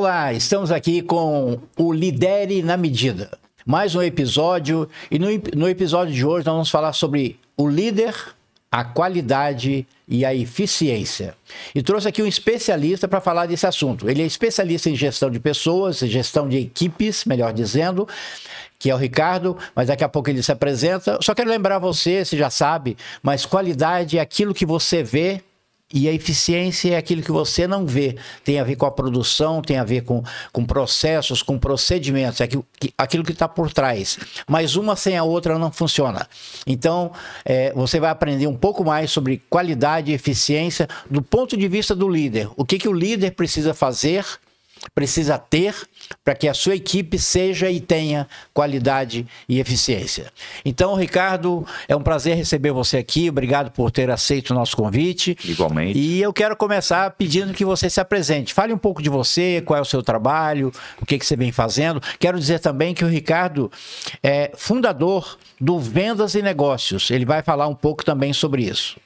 Olá, estamos aqui com o Lidere na Medida. Mais um episódio, e no, no episódio de hoje nós vamos falar sobre o líder, a qualidade e a eficiência. E trouxe aqui um especialista para falar desse assunto. Ele é especialista em gestão de pessoas, gestão de equipes, melhor dizendo, que é o Ricardo, mas daqui a pouco ele se apresenta. Só quero lembrar você, você já sabe, mas qualidade é aquilo que você vê e a eficiência é aquilo que você não vê. Tem a ver com a produção, tem a ver com, com processos, com procedimentos, é aquilo que está por trás. Mas uma sem a outra não funciona. Então, é, você vai aprender um pouco mais sobre qualidade e eficiência do ponto de vista do líder. O que, que o líder precisa fazer, precisa ter para que a sua equipe seja e tenha qualidade e eficiência. Então, Ricardo, é um prazer receber você aqui. Obrigado por ter aceito o nosso convite. Igualmente. E eu quero começar pedindo que você se apresente. Fale um pouco de você, qual é o seu trabalho, o que, que você vem fazendo. Quero dizer também que o Ricardo é fundador do Vendas e Negócios. Ele vai falar um pouco também sobre isso.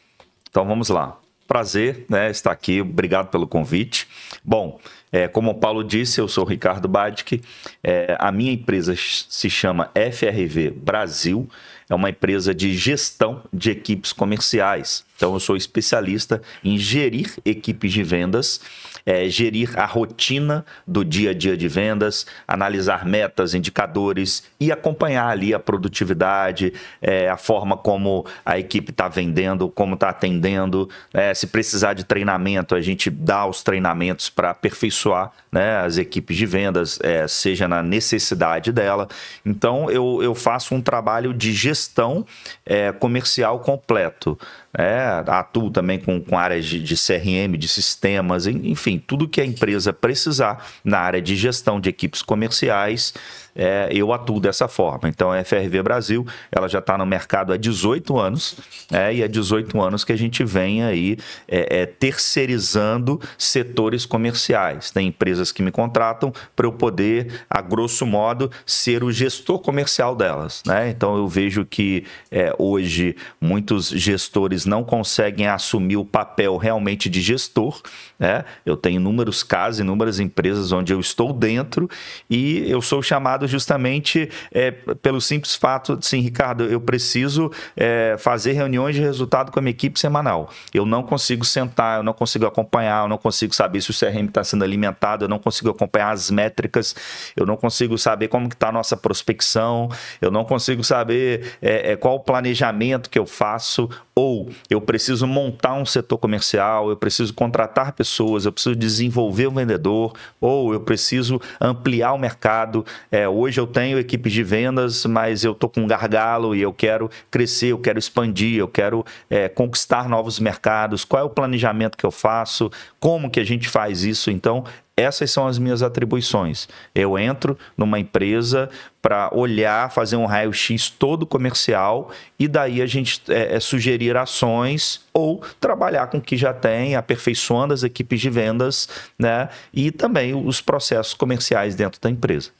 Então, vamos lá prazer né, estar aqui, obrigado pelo convite. Bom, é, como o Paulo disse, eu sou o Ricardo Badic, é, a minha empresa se chama FRV Brasil, é uma empresa de gestão de equipes comerciais. Então, eu sou especialista em gerir equipes de vendas é, gerir a rotina do dia a dia de vendas, analisar metas, indicadores e acompanhar ali a produtividade, é, a forma como a equipe está vendendo, como está atendendo. É, se precisar de treinamento, a gente dá os treinamentos para aperfeiçoar né, as equipes de vendas, é, seja na necessidade dela. Então, eu, eu faço um trabalho de gestão é, comercial completo. Né? Atuo também com, com áreas de, de CRM, de sistemas, enfim tem tudo que a empresa precisar na área de gestão de equipes comerciais, é, eu atuo dessa forma. Então, a FRV Brasil, ela já está no mercado há 18 anos, é, e há 18 anos que a gente vem aí é, é, terceirizando setores comerciais. Tem empresas que me contratam para eu poder, a grosso modo, ser o gestor comercial delas. Né? Então, eu vejo que é, hoje muitos gestores não conseguem assumir o papel realmente de gestor. Né? Eu tenho inúmeros casos, inúmeras empresas onde eu estou dentro e eu sou chamado justamente é, pelo simples fato de, sim, Ricardo, eu preciso é, fazer reuniões de resultado com a minha equipe semanal. Eu não consigo sentar, eu não consigo acompanhar, eu não consigo saber se o CRM está sendo alimentado, eu não consigo acompanhar as métricas, eu não consigo saber como está a nossa prospecção, eu não consigo saber é, qual o planejamento que eu faço, ou eu preciso montar um setor comercial, eu preciso contratar pessoas, eu preciso desenvolver um vendedor, ou eu preciso ampliar o mercado. É, hoje eu tenho equipe de vendas, mas eu estou com um gargalo e eu quero crescer, eu quero expandir, eu quero é, conquistar novos mercados. Qual é o planejamento que eu faço? Como que a gente faz isso? Então, essas são as minhas atribuições. Eu entro numa empresa para olhar, fazer um raio-x todo comercial e daí a gente é, é, sugerir ações ou trabalhar com o que já tem, aperfeiçoando as equipes de vendas né, e também os processos comerciais dentro da empresa.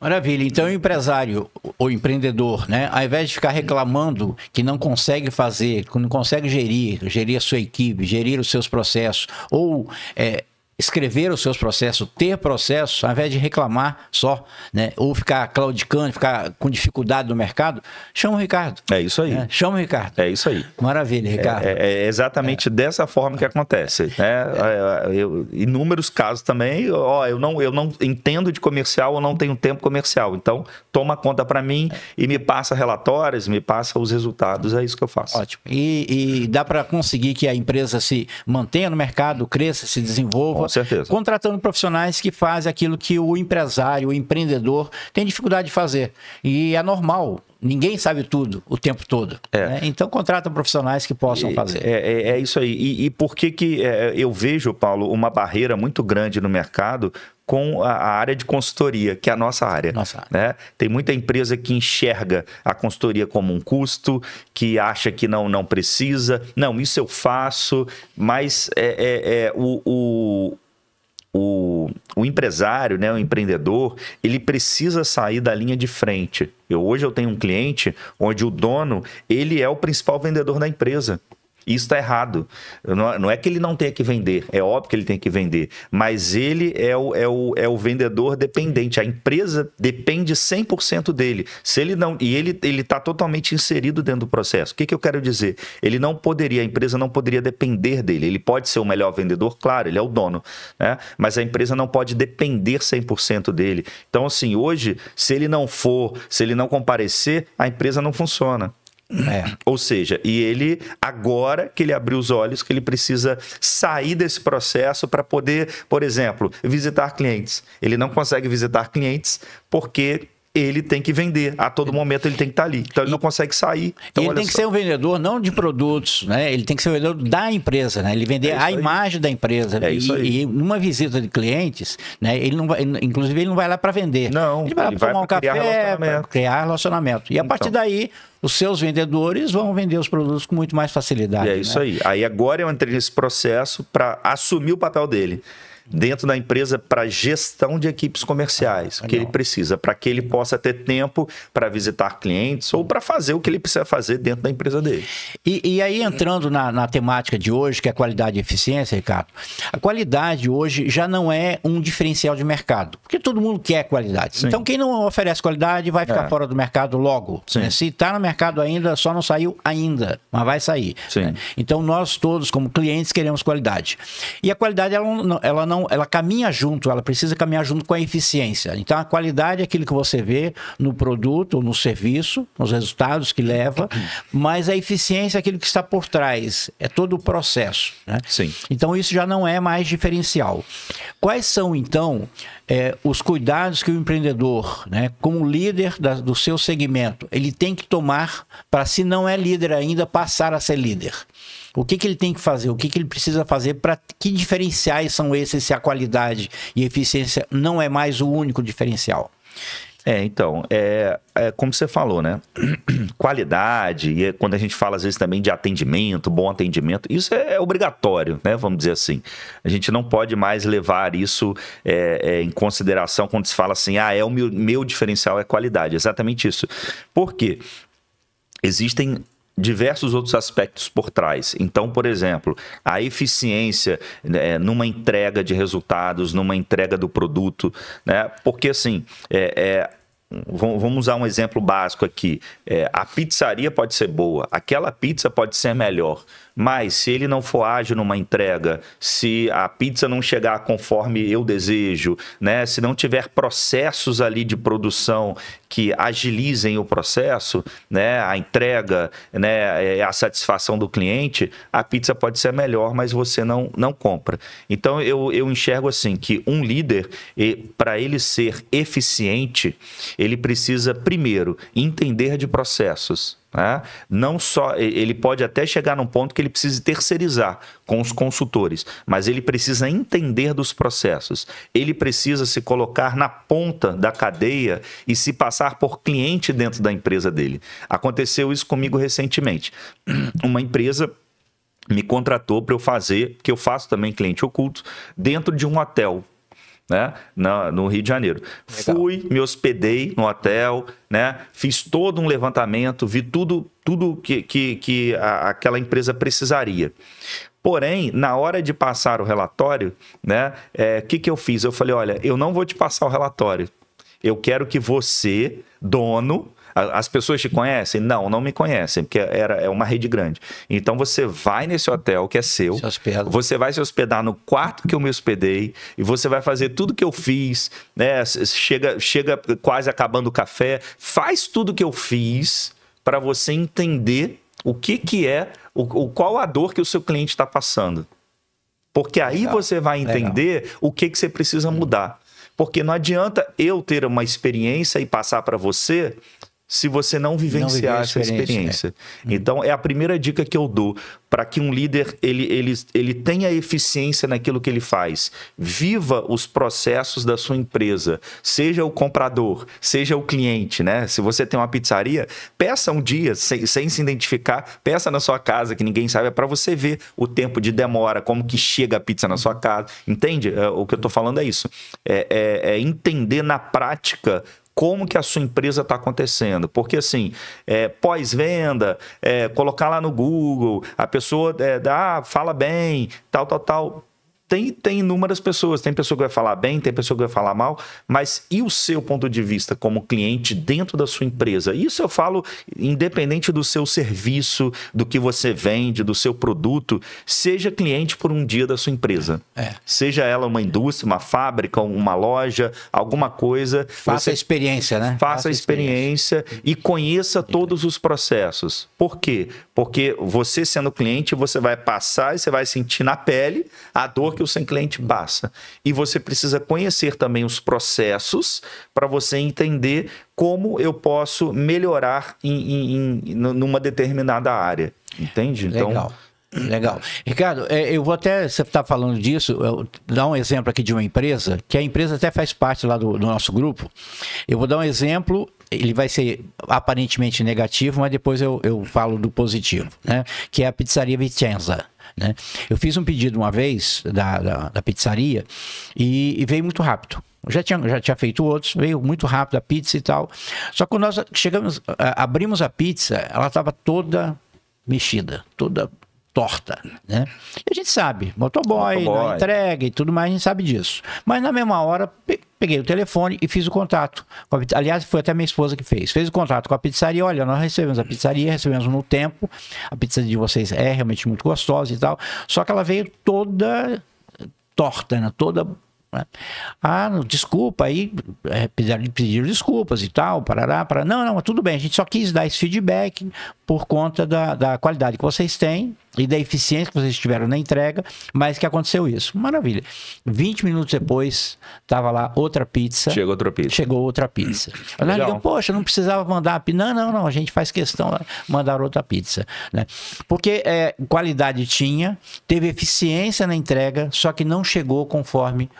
Maravilha. Então, o empresário ou empreendedor, né, ao invés de ficar reclamando que não consegue fazer, que não consegue gerir, gerir a sua equipe, gerir os seus processos ou é, escrever os seus processos, ter processos, ao invés de reclamar só, né? Ou ficar claudicando, ficar com dificuldade no mercado, chama o Ricardo. É isso aí. Né? Chama o Ricardo. É isso aí. Maravilha, é, Ricardo. É, é exatamente é. dessa forma que acontece. Né? É. É, é. Eu, inúmeros casos também, ó, eu não, eu não entendo de comercial, ou não tenho tempo comercial. Então, toma conta para mim e me passa relatórios, me passa os resultados, é isso que eu faço. Ótimo. E, e dá para conseguir que a empresa se mantenha no mercado, cresça, se desenvolva certeza. Contratando profissionais que fazem aquilo que o empresário, o empreendedor tem dificuldade de fazer. E é normal. Ninguém sabe tudo o tempo todo. É. Né? Então contrata profissionais que possam e, fazer. É, é, é, isso aí. E, e por que, que é, eu vejo, Paulo, uma barreira muito grande no mercado com a, área de consultoria, que é a nossa área. Nossa. Né? Tem muita empresa que enxerga a consultoria como um custo, que acha que não, não precisa, não, isso eu faço, mas é, é, é o, o, o, o empresário, né, o empreendedor, ele precisa sair da linha de frente. Eu, hoje eu tenho um cliente onde o dono ele é o principal vendedor da empresa. Isso está errado. Não, é, não, é que ele não tenha que vender, é óbvio que ele tem que vender, mas ele é o, é o, é o vendedor dependente. A empresa depende 100% dele. Se ele não e ele ele está totalmente inserido dentro do processo. O que, que eu quero dizer? Ele não poderia, a empresa não poderia depender dele. Ele pode ser o melhor vendedor, claro, ele é o dono, né? Mas a empresa não pode depender 100% dele. Então, assim, hoje, se ele não for, se ele não comparecer, a empresa não funciona. É. Ou seja, e ele, agora que ele abriu os olhos, que ele precisa sair desse processo para poder, por exemplo, visitar clientes. Ele não consegue visitar clientes porque ele tem que vender. A todo momento ele tem que estar tá ali. Então ele não consegue sair. Então, ele tem que só. ser um vendedor não de produtos, né? Ele tem que ser um vendedor da empresa, né? Ele vender é a aí. imagem da empresa. É e, e numa visita de clientes, né? Ele não vai, inclusive ele não vai lá para vender. Não. Ele vai lá ele tomar um café, relacionamento. criar relacionamento. E então. a partir daí os seus vendedores vão vender os produtos com muito mais facilidade. E é isso né? aí. Aí agora eu entrei nesse processo para assumir o papel dele dentro da empresa para gestão de equipes comerciais, ah, que ele precisa, para que ele possa ter tempo para visitar clientes ou para fazer o que ele precisa fazer dentro da empresa dele. E, e aí, entrando na, na, temática de hoje, que é qualidade e eficiência, Ricardo, a qualidade hoje já não é um diferencial de mercado, porque todo mundo quer qualidade. Sim. Então, quem não oferece qualidade vai ficar é. fora do mercado logo. Né? Se está no mercado ainda, só não saiu ainda, mas vai sair. Né? Então, nós todos, como clientes, queremos qualidade. E a qualidade, ela ela não então, ela caminha junto, ela precisa caminhar junto com a eficiência. Então a qualidade é aquilo que você vê no produto, no serviço, nos resultados que leva, mas a eficiência é aquilo que está por trás, é todo o processo. Né? Sim. Então isso já não é mais diferencial. Quais são então é, os cuidados que o empreendedor, né, como líder da, do seu segmento, ele tem que tomar para se não é líder ainda passar a ser líder? O que, que ele tem que fazer? O que, que ele precisa fazer? Para que diferenciais são esses se a qualidade e eficiência não é mais o único diferencial? É, então, é, é, como você falou, né? Qualidade, e é quando a gente fala às vezes também de atendimento, bom atendimento, isso é, é obrigatório, né? Vamos dizer assim. A gente não pode mais levar isso é, é em consideração quando se fala assim, ah, é o meu, meu diferencial é qualidade. Exatamente isso. Por quê? Existem diversos outros aspectos por trás. Então, por exemplo, a eficiência né, numa entrega de resultados, numa entrega do produto, né? Porque assim, é, é Vamos usar um exemplo básico aqui. É, a pizzaria pode ser boa, aquela pizza pode ser melhor, mas se ele não for ágil numa entrega, se a pizza não chegar conforme eu desejo, né? Se não tiver processos ali de produção que agilizem o processo, né? A entrega, né? É, a satisfação do cliente, a pizza pode ser melhor, mas você não, não compra. Então eu, eu enxergo assim que um líder, para ele ser eficiente, ele precisa primeiro entender de processos. Né? Não só ele pode até chegar num ponto que ele precise terceirizar com os consultores, mas ele precisa entender dos processos. Ele precisa se colocar na ponta da cadeia e se passar por cliente dentro da empresa dele. Aconteceu isso comigo recentemente. Uma empresa me contratou para eu fazer, que eu faço também cliente oculto, dentro de um hotel né? Na, no Rio de Janeiro. Legal. Fui, me hospedei no hotel, né? Fiz todo um levantamento, vi tudo, tudo que, que, que a, aquela empresa precisaria. Porém, na hora de passar o relatório, né? O é, que, que eu fiz? Eu falei, olha, eu não vou te passar o relatório. Eu quero que você, dono, as pessoas te conhecem? Não, não me conhecem, porque era, é uma rede grande. Então você vai nesse hotel que é seu, se você vai se hospedar no quarto que eu me hospedei, e você vai fazer tudo que eu fiz, né? Chega, chega quase acabando o café, faz tudo que eu fiz para você entender o que, que é, o, o, qual a dor que o seu cliente está passando. Porque aí legal, você vai entender legal. o que, que você precisa mudar. Porque não adianta eu ter uma experiência e passar para você se você não vivenciar não essa experiência. Né? Uhum. Então, é a primeira dica que eu dou para que um líder ele, ele, ele tenha eficiência naquilo que ele faz. Viva os processos da sua empresa, seja o comprador, seja o cliente, né? Se você tem uma pizzaria, peça um dia, sem, sem se identificar, peça na sua casa, que ninguém sabe, é para você ver o tempo de demora, como que chega a pizza na sua uhum. casa. Entende? É, o que eu estou falando é isso. É, é, é entender na prática como que a sua empresa está acontecendo. Porque assim, é, pós-venda, é, colocar lá no Google, a pessoa é, dá, ah, fala bem, tal, tal, tal tem, tem inúmeras pessoas. Tem pessoa que vai falar bem, tem pessoa que vai falar mal, mas e o seu ponto de vista como cliente dentro da sua empresa? Isso eu falo independente do seu serviço, do que você vende, do seu produto. Seja cliente por um dia da sua empresa. É. Seja ela uma indústria, uma fábrica, uma loja, alguma coisa. Faça você... a experiência, né? Faça, Faça a experiência, experiência e conheça todos os processos. Por quê? Porque você sendo cliente, você vai passar e você vai sentir na pele a dor que o sem cliente passa. E você precisa conhecer também os processos para você entender como eu posso melhorar em, em, em numa determinada área. Entende? Então, Legal. Legal. Ricardo, é, eu vou até, você está falando disso, eu dar um exemplo aqui de uma empresa, que a empresa até faz parte lá do, do, nosso grupo. Eu vou dar um exemplo, ele vai ser aparentemente negativo, mas depois eu, eu falo do positivo, né? Que é a pizzaria Vicenza. Né? Eu fiz um pedido uma vez da, da, da pizzaria e, e veio muito rápido. já tinha, já tinha feito outros, veio muito rápido a pizza e tal. Só que quando nós chegamos, abrimos a pizza, ela estava toda mexida, toda torta, né? E a gente sabe, motoboy, motoboy. entrega e tudo mais, a gente sabe disso. Mas na mesma hora, peguei o telefone e fiz o contato. Aliás, foi até minha esposa que fez. Fez o contato com a pizzaria. Olha, nós recebemos a pizzaria, recebemos no tempo. A pizza de vocês é realmente muito gostosa e tal. Só que ela veio toda torta, né? toda né? ah, desculpa, aí é, pediram, pediram desculpas e tal, parará, parará. Não, não, tudo bem, a gente só quis dar esse feedback, por conta da, da qualidade que vocês têm e da eficiência que vocês tiveram na entrega, mas que aconteceu isso. Maravilha. 20 minutos depois, tava lá outra pizza. Chegou outra pizza. Chegou outra pizza. Ela ligou, poxa, não precisava mandar a pizza. Não, não, não, a gente faz questão de né, mandar outra pizza. Né? Porque é, qualidade tinha, teve eficiência na entrega, só que não chegou conforme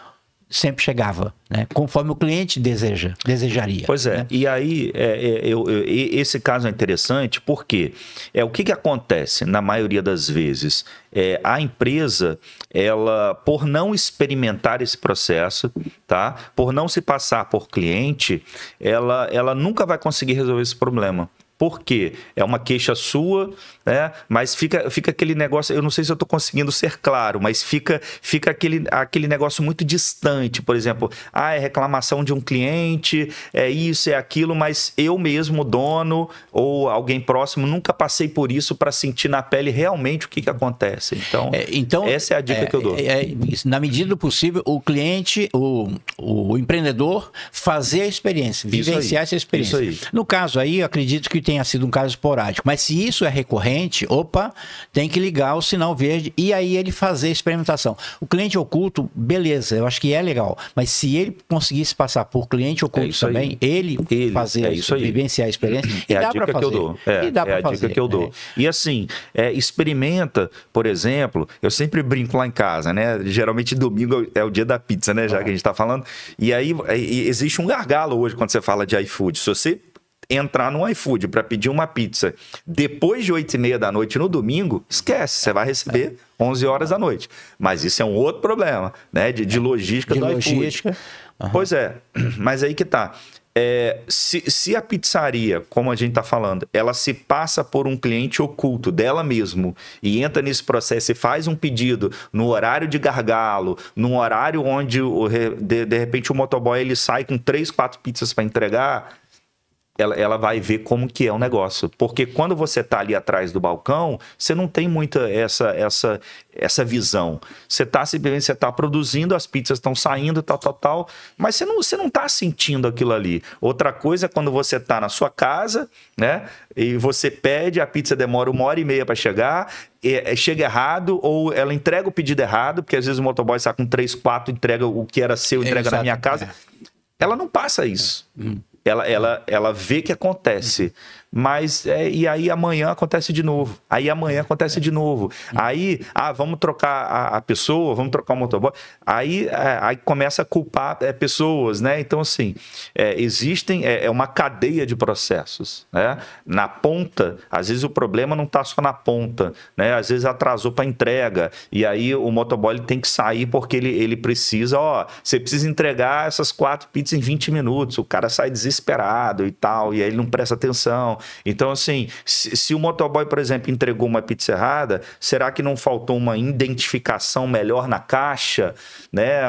sempre chegava, né? conforme o cliente deseja, desejaria. Pois é, né? e aí é, é, eu, eu, esse caso é interessante porque é o que, que acontece na maioria das vezes? É, a empresa, ela, por não experimentar esse processo, tá? por não se passar por cliente, ela, ela nunca vai conseguir resolver esse problema. Porque É uma queixa sua né? Mas fica, fica aquele negócio, eu não sei se eu estou conseguindo ser claro, mas fica, fica aquele, aquele negócio muito distante, por exemplo, ah, é reclamação de um cliente, é isso, é aquilo, mas eu mesmo, dono ou alguém próximo, nunca passei por isso para sentir na pele realmente o que, que acontece. Então, é, então essa é a dica é, que eu dou. É, é na medida do possível, o cliente, o, o empreendedor, fazer a experiência, vivenciar aí, essa experiência. No caso aí, acredito que tenha sido um caso esporádico, mas se isso é recorrente, cliente, opa, tem que ligar o sinal verde e aí ele fazer a experimentação. O cliente oculto, beleza, eu acho que é legal, mas se ele conseguisse passar por cliente é oculto é também, ele, ele, fazer é isso, aí. vivenciar a experiência, é a dica que eu dou. É, e dá é a fazer, dica que eu dou. Né? E assim, é, experimenta, por exemplo, eu sempre brinco lá em casa, né? Geralmente domingo é o dia da pizza, né? Já que a ah. gente está falando. E aí é, e existe um gargalo hoje quando você fala de iFood. Se você entrar no iFood para pedir uma pizza depois de 8 e meia da noite no domingo, esquece, você vai receber 11 é. horas da noite. Mas isso é um outro problema, né? De, de é. logística de do logística. iFood. Uhum. Pois é, mas aí que tá. É, se, se, a pizzaria, como a gente está falando, ela se passa por um cliente oculto dela mesmo e entra nesse processo e faz um pedido no horário de gargalo, num horário onde o, de, de, repente o motoboy ele sai com três, quatro pizzas para entregar, ela, ela vai ver como que é o negócio. Porque quando você está ali atrás do balcão, você não tem muita essa essa essa visão. Você está você tá produzindo, as pizzas estão saindo, tal, tal, tal, mas você não você não está sentindo aquilo ali. Outra coisa é quando você está na sua casa, né? E você pede, a pizza demora uma hora e meia para chegar, é, chega errado ou ela entrega o pedido errado, porque às vezes o motoboy sai com três, quatro, entrega o que era seu, entrega Exato, na minha casa. É. Ela não passa isso. Hum ela, ela, ela vê que acontece. Mas é, e aí amanhã acontece de novo. Aí amanhã acontece de novo. Aí, ah, vamos trocar a, a pessoa, vamos trocar o motoboy. Aí, é, aí começa a culpar é, pessoas, né? Então, assim, é, existem, é, é, uma cadeia de processos, né? Na ponta, às vezes o problema não está só na ponta, né? Às vezes atrasou para entrega e aí o motoboy tem que sair porque ele, ele precisa, ó, você precisa entregar essas quatro pizzas em 20 minutos. O cara sai desesperado e tal, e aí ele não presta atenção então, assim, se, se o motoboy, por exemplo, entregou uma pizza errada, será que não faltou uma identificação melhor na caixa, né?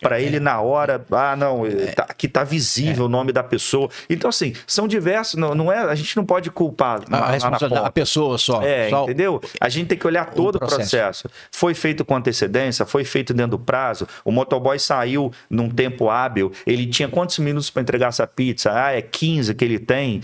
Para é. ele na hora, ah, não, é. tá, aqui tá visível é. o nome da pessoa. Então, assim, são diversos, não, não é, a gente não pode culpar a, a responsabilidade pessoa só. É, só entendeu? A gente tem que olhar todo o processo. processo. Foi feito com antecedência, foi feito dentro do prazo, o motoboy saiu num tempo hábil, ele tinha quantos minutos para entregar essa pizza? Ah, é 15 que ele tem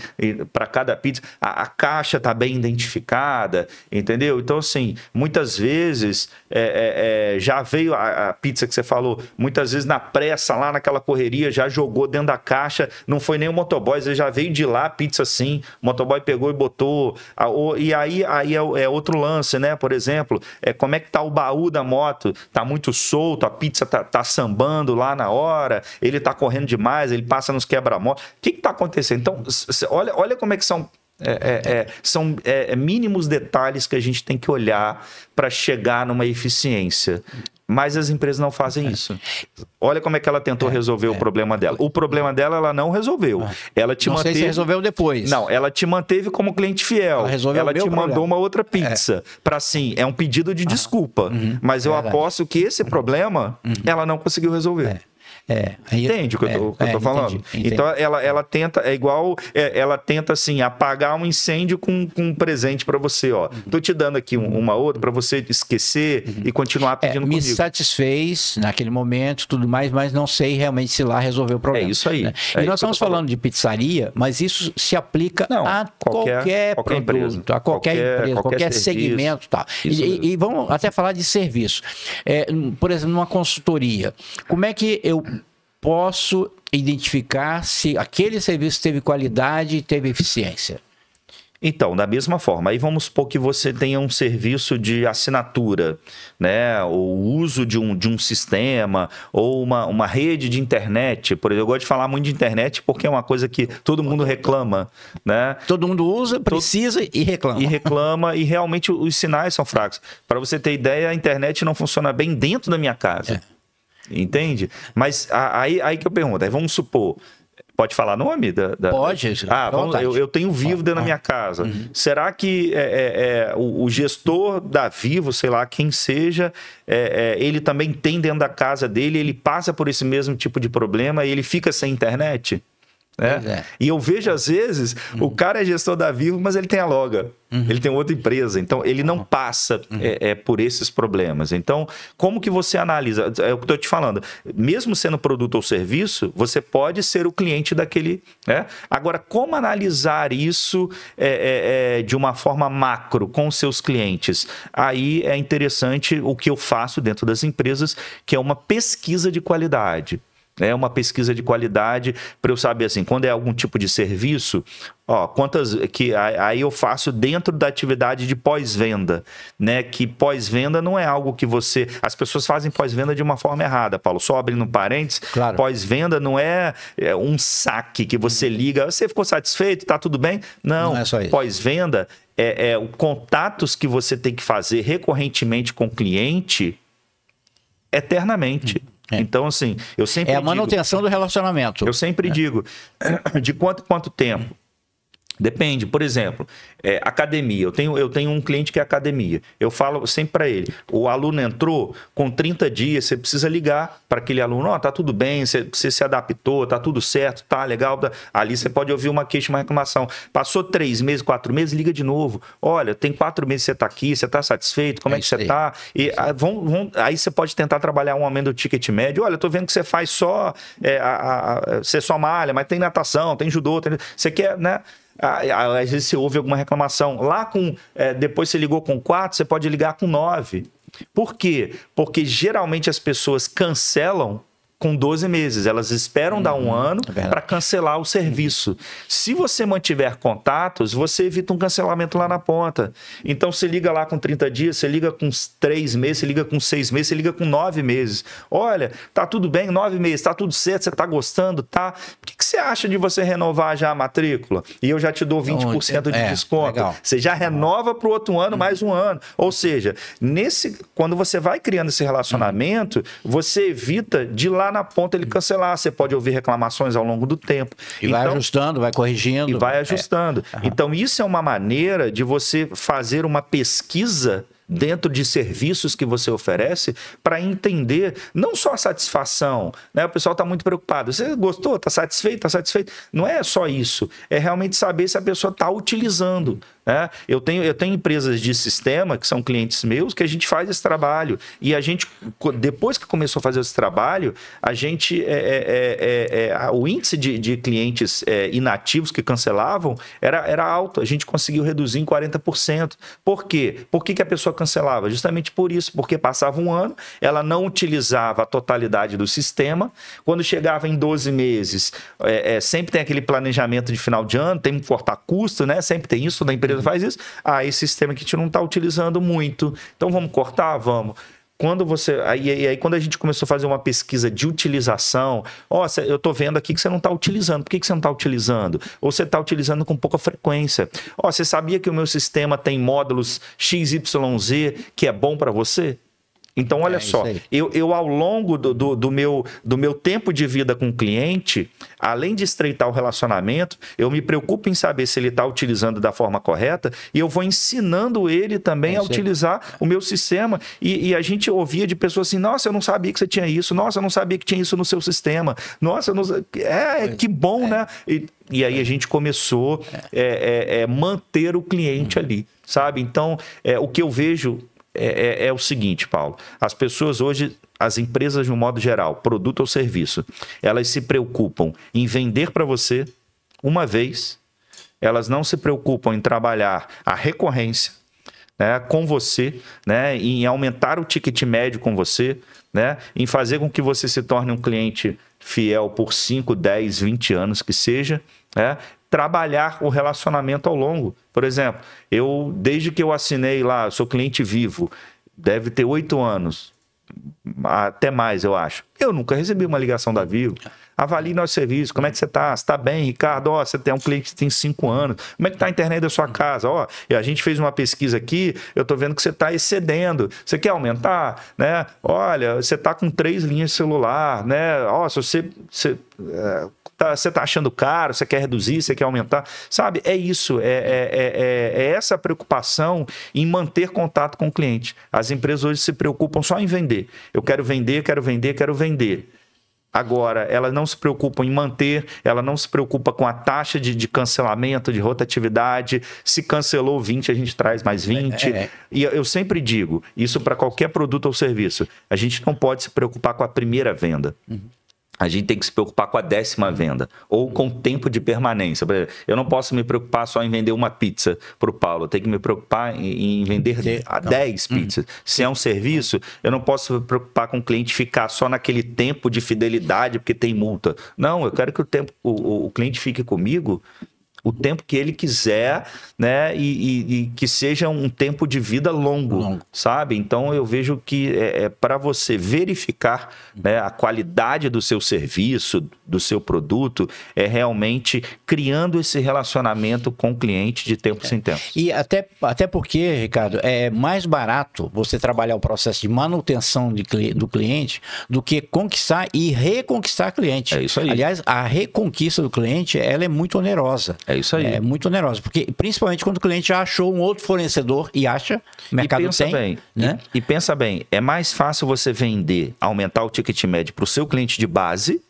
para cada da pizza, a, a caixa está bem identificada, entendeu? Então, assim, muitas vezes é, é, é, já veio a, a, pizza que você falou, muitas vezes na pressa, lá naquela correria, já jogou dentro da caixa, não foi nem o motoboy, você já veio de lá pizza assim, o motoboy pegou e botou. A, o, e aí, aí é, é, outro lance, né? Por exemplo, é como é que tá o baú da moto? Tá muito solto, a pizza tá, tá sambando lá na hora, ele tá correndo demais, ele passa nos quebra-moto. O que, que tá acontecendo? Então, olha, olha como é que são é, é, é, são é, é mínimos detalhes que a gente tem que olhar para chegar numa eficiência. Mas as empresas não fazem isso. Olha como é que ela tentou resolver o problema dela. O problema dela, ela não resolveu. Ela te não manteve. Se resolveu depois. Não, ela te manteve como cliente fiel. Ela, ela te problema. mandou uma outra pizza. É. Para sim, é um pedido de ah. desculpa. Uhum. Mas eu é aposto que esse problema uhum. ela não conseguiu resolver. É. É, aí, Entende o que, é, eu, tô, é, eu tô é, falando? Entendi, entendi. Então ela, ela tenta, é igual, é, ela tenta assim, apagar um incêndio com, com um presente para você, ó. Uhum. Tô te dando aqui um, uhum. uma outra para você esquecer uhum. e continuar é, pedindo é, me comigo. satisfez naquele momento, tudo mais, mas não sei realmente se lá resolveu o problema. É isso aí. Né? e nós estamos falando de pizzaria, mas isso se aplica não, a qualquer, qualquer, produto, empresa, a qualquer, qualquer empresa, qualquer, segmento, tá? E, e, vamos até falar de serviço. por exemplo, numa consultoria, como é que eu posso identificar se aquele serviço teve qualidade e teve eficiência? Então, da mesma forma, aí vamos supor que você tenha um serviço de assinatura, né? Ou uso de um, de um sistema, ou uma, uma rede de internet. Por exemplo, eu gosto de falar muito de internet porque é uma coisa que todo mundo reclama, né? Todo mundo usa, precisa todo... e reclama. E reclama, e realmente os sinais são fracos. Para você ter ideia, a internet não funciona bem dentro da minha casa. É. Entende? Mas aí, aí que eu pergunto, aí é, vamos supor, Pode falar nome? Da, da... Pode. Ah, vamos, eu, eu, tenho Vivo dentro ah, da minha ah. casa. Uhum. Será que é, é, é, o, o, gestor da Vivo, sei lá, quem seja, é, é, ele também tem dentro da casa dele, ele passa por esse mesmo tipo de problema e ele fica sem internet? Né? É. E eu vejo, às vezes, uhum. o cara é gestor da Vivo, mas ele tem a Loga, uhum. ele tem outra empresa, então ele não uhum. passa uhum. é, é, por esses problemas. Então, como que você analisa? É o que eu estou te falando. Mesmo sendo produto ou serviço, você pode ser o cliente daquele. Né? Agora, como analisar isso é, é, é de uma forma macro com seus clientes? Aí é interessante o que eu faço dentro das empresas, que é uma pesquisa de qualidade. É uma pesquisa de qualidade para eu saber assim, quando é algum tipo de serviço, ó, quantas que aí eu faço dentro da atividade de pós-venda, né? Que pós-venda não é algo que você, as pessoas fazem pós-venda de uma forma errada, Paulo. Só abrindo parênteses, claro. pós-venda não é, é, um saque que você liga, você ficou satisfeito, tá tudo bem? Não, não é pós-venda é, é o contatos que você tem que fazer recorrentemente com o cliente eternamente. Hum. É. Então, assim, eu sempre. É a manutenção digo, do relacionamento. Eu sempre é. digo, de quanto quanto tempo? Depende, por exemplo, é, academia. Eu tenho, eu tenho um cliente que é academia. Eu falo sempre para ele: o aluno entrou, com 30 dias você precisa ligar para aquele aluno: ó, oh, tá tudo bem, você, você, se adaptou, tá tudo certo, tá legal. Tá... Ali você pode ouvir uma queixa, uma reclamação. Passou três meses, quatro meses, liga de novo. Olha, tem quatro meses que você tá aqui, você tá satisfeito, como é, é que você aí. tá? E é ah, aí. Vão, vão, aí você pode tentar trabalhar um aumento do ticket médio. Olha, tô vendo que você faz só. É, a, a, a, você só malha, mas tem natação, tem judô, tem... você quer, né? Ah, ah, às vezes você ouve alguma reclamação. Lá com. É, depois você ligou com 4, você pode ligar com 9. Por quê? Porque geralmente as pessoas cancelam com 12 meses. Elas esperam dar um uhum. ano é para cancelar o serviço. Se você mantiver contatos, você evita um cancelamento lá na ponta. Então você liga lá com 30 dias, você liga com 3 meses, você liga com 6 meses, você liga com 9 meses. Olha, tá tudo bem, 9 meses, tá tudo certo, você tá gostando, tá? O que, que você acha de você renovar já a matrícula? E eu já te dou 20% de é, é, desconto. Legal. Você já renova para o outro ano, mais um ano. Ou seja, nesse quando você vai criando esse relacionamento, você evita de lá na ponta ele cancelar. Você pode ouvir reclamações ao longo do tempo. E então, vai ajustando, vai corrigindo. E vai é. ajustando. É. Uhum. Então, isso é uma maneira de você fazer uma pesquisa dentro de serviços que você oferece para entender não só a satisfação, né? O pessoal está muito preocupado. Você gostou? Está satisfeito? Está satisfeito? Não é só isso. É realmente saber se a pessoa está utilizando é, eu, tenho, eu tenho empresas de sistema que são clientes meus que a gente faz esse trabalho. E a gente, depois que começou a fazer esse trabalho, a gente. É, é, é, é o índice de, de clientes inativos que cancelavam era, era alto. A gente conseguiu reduzir em 40%. Por quê? Por que, que a pessoa cancelava? Justamente por isso, porque passava um ano, ela não utilizava a totalidade do sistema. Quando chegava em 12 meses, sempre tem aquele planejamento de final de ano, tem que cortar custo, né? Sempre tem isso na empresa empresa uhum. faz isso. Ah, esse sistema que a gente não está utilizando muito. Então vamos cortar? Vamos quando você. Aí, aí, quando a gente começou a fazer uma pesquisa de utilização, ó, eu tô vendo aqui que você não está utilizando. Por que, que você não está utilizando? Ou você está utilizando com pouca frequência. Ó, você sabia que o meu sistema tem módulos XYZ que é bom para você? Então, olha é só, eu, eu ao longo do, do, do, meu, do meu tempo de vida com o cliente, além de estreitar o relacionamento, eu me preocupo em saber se ele está utilizando da forma correta e eu vou ensinando ele também é a utilizar o meu sistema. E, e, a gente ouvia de pessoas assim: nossa, eu não sabia que você tinha isso, nossa, eu não sabia que tinha isso no seu sistema, nossa, eu não... é, que bom, é. né? E, e aí a é. gente começou a é, é, manter o cliente hum. ali, sabe? Então, o que eu vejo é, é, é, o seguinte, Paulo. As pessoas hoje, as empresas de um modo geral, produto ou serviço, elas se preocupam em vender para você uma vez, elas não se preocupam em trabalhar a recorrência né, com você, né, em aumentar o ticket médio com você, né, em fazer com que você se torne um cliente fiel por 5, 10, 20 anos que seja, né, trabalhar o relacionamento ao longo. Por exemplo, eu desde que eu assinei lá, sou cliente vivo, deve ter oito anos, até mais, eu acho. Eu nunca recebi uma ligação da Vivo. Avalie nosso serviço, como é que você está? Você está bem, Ricardo? Ó, você tem um cliente que tem cinco anos. Como é que está a internet da sua casa? Ó, a gente fez uma pesquisa aqui, eu estou vendo que você está excedendo. Você quer aumentar? Né? Olha, você está com três linhas de celular, né? Ó, se você... você é tá, você tá achando caro, você quer reduzir, você quer aumentar, sabe? É isso, é, é, é, é essa preocupação em manter contato com o cliente. As empresas hoje se preocupam só em vender. Eu quero vender, quero vender, quero vender. Agora, ela não se preocupa em manter, ela não se preocupa com a taxa de, de cancelamento, de rotatividade. Se cancelou 20, a gente traz mais 20. É, é. E eu sempre digo, isso para qualquer produto ou serviço, a gente não pode se preocupar com a primeira venda. Uhum a gente tem que se preocupar com a décima uhum. venda ou com o tempo de permanência. Eu não posso me preocupar só em vender uma pizza para o Paulo, eu tenho que me preocupar em, vender a 10 uhum. pizzas. Se é um serviço, eu não posso me preocupar com o cliente ficar só naquele tempo de fidelidade porque tem multa. Não, eu quero que o, tempo, o, o cliente fique comigo o tempo que ele quiser, né? E, e, e, que seja um tempo de vida longo, longo. sabe? Então eu vejo que é, é para você verificar né, a qualidade do seu serviço, do seu produto, é realmente criando esse relacionamento com o cliente de tempo é. sem tempo. E até, até porque, Ricardo, é mais barato você trabalhar o processo de manutenção de, do cliente do que conquistar e reconquistar cliente. É isso aí. Aliás, a reconquista do cliente ela é muito onerosa. É é isso aí. É muito oneroso, porque principalmente quando o cliente já achou um outro fornecedor e acha, o mercado e pensa tem, bem, né? E, e pensa bem, é mais fácil você vender, aumentar o ticket médio para o seu cliente de base,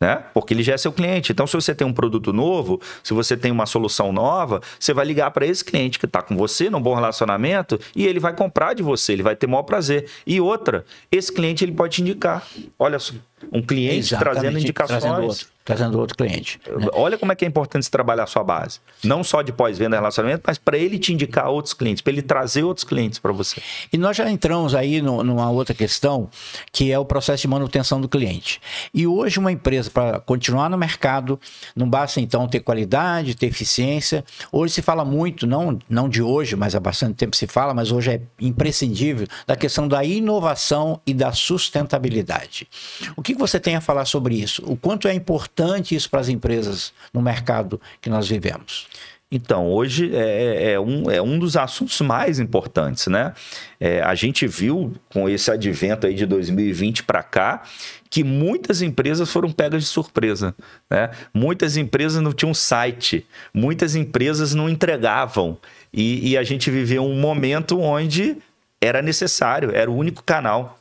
né? Porque ele já é seu cliente. Então, se você tem um produto novo, se você tem uma solução nova, você vai ligar para esse cliente que está com você, num bom relacionamento, e ele vai comprar de você, ele vai ter maior prazer. E outra, esse cliente ele pode te indicar. Olha só, um cliente Exatamente, trazendo indicações. Trazendo trazendo outro cliente. Né? Olha como é que é importante trabalhar a sua base. Não só de pós-venda e relacionamento, mas para ele te indicar outros clientes, para ele trazer outros clientes para você. E nós já entramos aí no, numa outra questão, que é o processo de manutenção do cliente. E hoje uma empresa, para continuar no mercado, não basta então ter qualidade, ter eficiência. Hoje se fala muito, não, não de hoje, mas há bastante tempo se fala, mas hoje é imprescindível, da questão da inovação e da sustentabilidade. O que você tem a falar sobre isso? O quanto é importante importante isso para as empresas no mercado que nós vivemos? Então, hoje é, é, é, um, é um dos assuntos mais importantes, né? É, a gente viu com esse advento aí de 2020 para cá que muitas empresas foram pegas de surpresa, né? Muitas empresas não tinham site, muitas empresas não entregavam. E, e a gente viveu um momento onde era necessário, era o único canal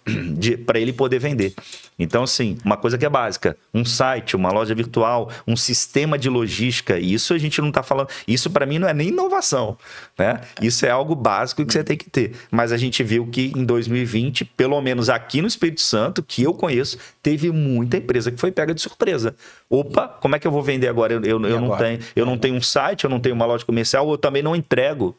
para ele poder vender. Então, assim, uma coisa que é básica: um site, uma loja virtual, um sistema de logística. Isso a gente não está falando. Isso para mim não é nem inovação, né? Isso é algo básico que você tem que ter. Mas a gente viu que em 2020, pelo menos aqui no Espírito Santo, que eu conheço, teve muita empresa que foi pega de surpresa. Opa, como é que eu vou vender agora? Eu, eu, eu agora? não tenho, eu não tenho um site, eu não tenho uma loja comercial, eu também não entrego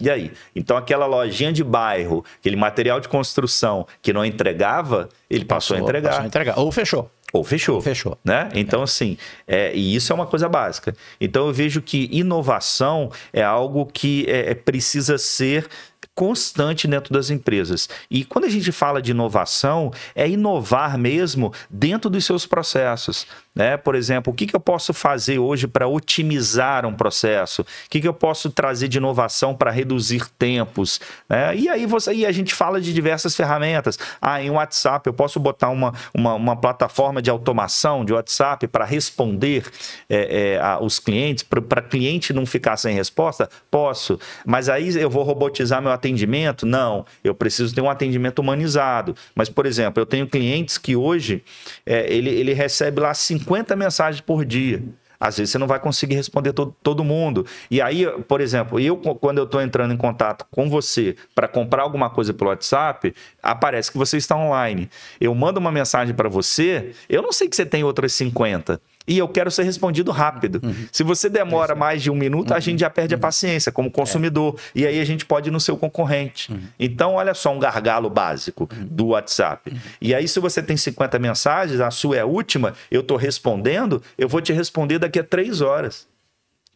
e aí? Então, aquela lojinha de bairro, aquele material de construção que não entregava, ele passou, passou a entregar. Passou a entregar. Ou fechou. Ou fechou. Ou fechou. Né? Então, assim, é, e isso é uma coisa básica. Então, eu vejo que inovação é algo que é, é, precisa ser constante dentro das empresas. E quando a gente fala de inovação, é inovar mesmo dentro dos seus processos. Né? Por exemplo, o que, que eu posso fazer hoje para otimizar um processo? O que, que eu posso trazer de inovação para reduzir tempos? Né? E aí você, e a gente fala de diversas ferramentas. Ah, em WhatsApp eu posso botar uma, uma, uma plataforma de automação de WhatsApp para responder é, é, a, os clientes, para cliente não ficar sem resposta? Posso. Mas aí eu vou robotizar meu atendimento? Não. Eu preciso ter um atendimento humanizado. Mas, por exemplo, eu tenho clientes que hoje é, ele, ele recebe lá 50 50 mensagens por dia. Às vezes você não vai conseguir responder todo, todo mundo. E aí, por exemplo, eu quando eu estou entrando em contato com você para comprar alguma coisa pelo WhatsApp, aparece que você está online. Eu mando uma mensagem para você, eu não sei que você tem outras 50 e eu quero ser respondido rápido. Uhum. uhum. Se você demora mais de um minuto, uhum. a gente já perde uhum. a paciência como é. consumidor. É. E aí a gente pode ir no seu concorrente. Uhum. Então, olha só um gargalo básico uhum. do WhatsApp. E aí, se você tem 50 mensagens, a sua é a última, eu estou respondendo, eu vou te responder daqui a três horas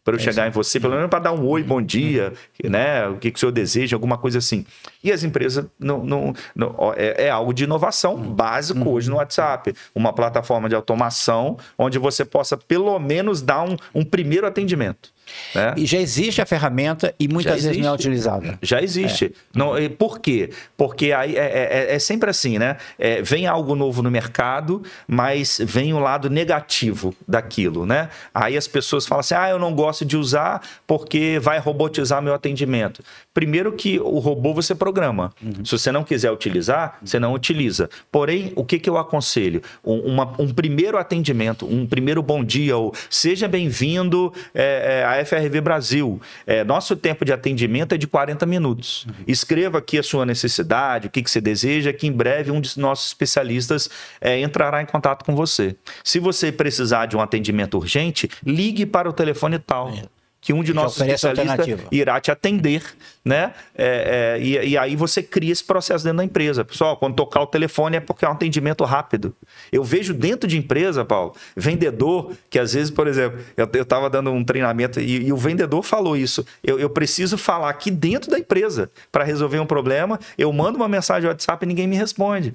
para eu é chegar em você, pelo menos para dar um oi, bom dia, né? O que, que o senhor deseja, alguma coisa assim. E as empresas não, não, não é, é, algo de inovação hum. básico uhum. hoje no WhatsApp, uma plataforma de automação onde você possa pelo menos dar um, um primeiro atendimento. Né? E já existe a ferramenta e muitas vezes não é utilizada. Já existe. É. Não, por quê? Porque aí é, é, é, é sempre assim, né? É, vem algo novo no mercado, mas vem o um lado negativo daquilo, né? Aí as pessoas falam assim: ah, eu não gosto de usar porque vai robotizar meu atendimento. Primeiro que o robô você programa. Uhum. Se você não quiser utilizar, você não utiliza. Porém, o que, que eu aconselho? Um, uma, um primeiro atendimento, um primeiro bom dia, ou seja bem-vindo é, é FRV Brasil. É, nosso tempo de atendimento é de 40 minutos. Uhum. Escreva aqui a sua necessidade, o que, que você deseja, que em breve um dos nossos especialistas é, entrará em contato com você. Se você precisar de um atendimento urgente, ligue para o telefone tal. É que um de nossos especialistas irá te atender, né? É, é, e, e, aí você cria esse processo dentro da empresa. Pessoal, quando tocar o telefone é porque é um atendimento rápido. Eu vejo dentro de empresa, Paulo, vendedor que às vezes, por exemplo, eu estava dando um treinamento e, e, o vendedor falou isso. Eu, eu, preciso falar aqui dentro da empresa para resolver um problema. Eu mando uma mensagem no WhatsApp e ninguém me responde.